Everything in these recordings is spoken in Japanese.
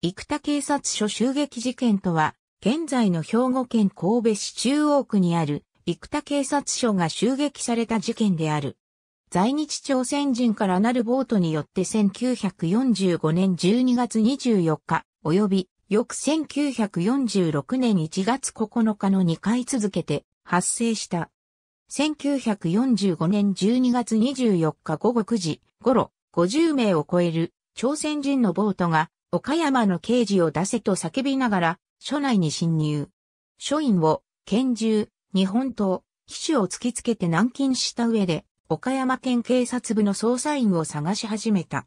生田警察署襲撃事件とは、現在の兵庫県神戸市中央区にある生田警察署が襲撃された事件である。在日朝鮮人からなるボートによって1945年12月24日、及び翌1946年1月9日の2回続けて発生した。1945年12月24日午後9時頃、50名を超える朝鮮人のボートが岡山の刑事を出せと叫びながら、署内に侵入。署員を、拳銃、日本刀、機種を突きつけて軟禁した上で、岡山県警察部の捜査員を探し始めた。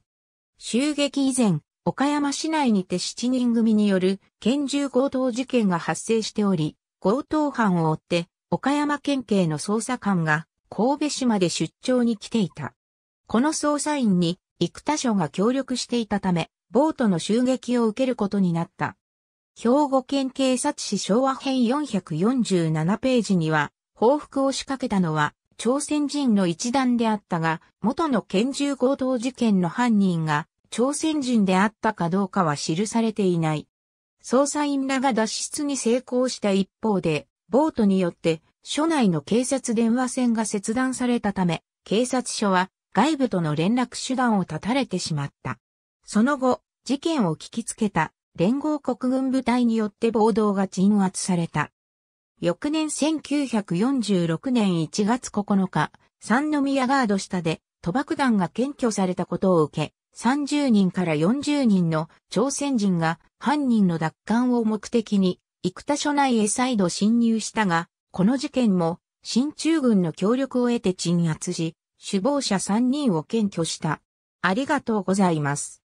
襲撃以前、岡山市内にて7人組による拳銃強盗事件が発生しており、強盗犯を追って岡山県警の捜査官が神戸市まで出張に来ていた。この捜査員に幾多所が協力していたため、ボートの襲撃を受けることになった。兵庫県警察史昭和編447ページには、報復を仕掛けたのは、朝鮮人の一団であったが、元の拳銃強盗事件の犯人が、朝鮮人であったかどうかは記されていない。捜査員らが脱出に成功した一方で、ボートによって、署内の警察電話線が切断されたため、警察署は外部との連絡手段を断たれてしまった。その後、事件を聞きつけた連合国軍部隊によって暴動が鎮圧された。翌年1946年1月9日、三宮ガード下で、賭博団が検挙されたことを受け、30人から40人の朝鮮人が犯人の奪還を目的に、幾田署内へ再度侵入したが、この事件も、新中軍の協力を得て鎮圧し、首謀者3人を検挙した。ありがとうございます。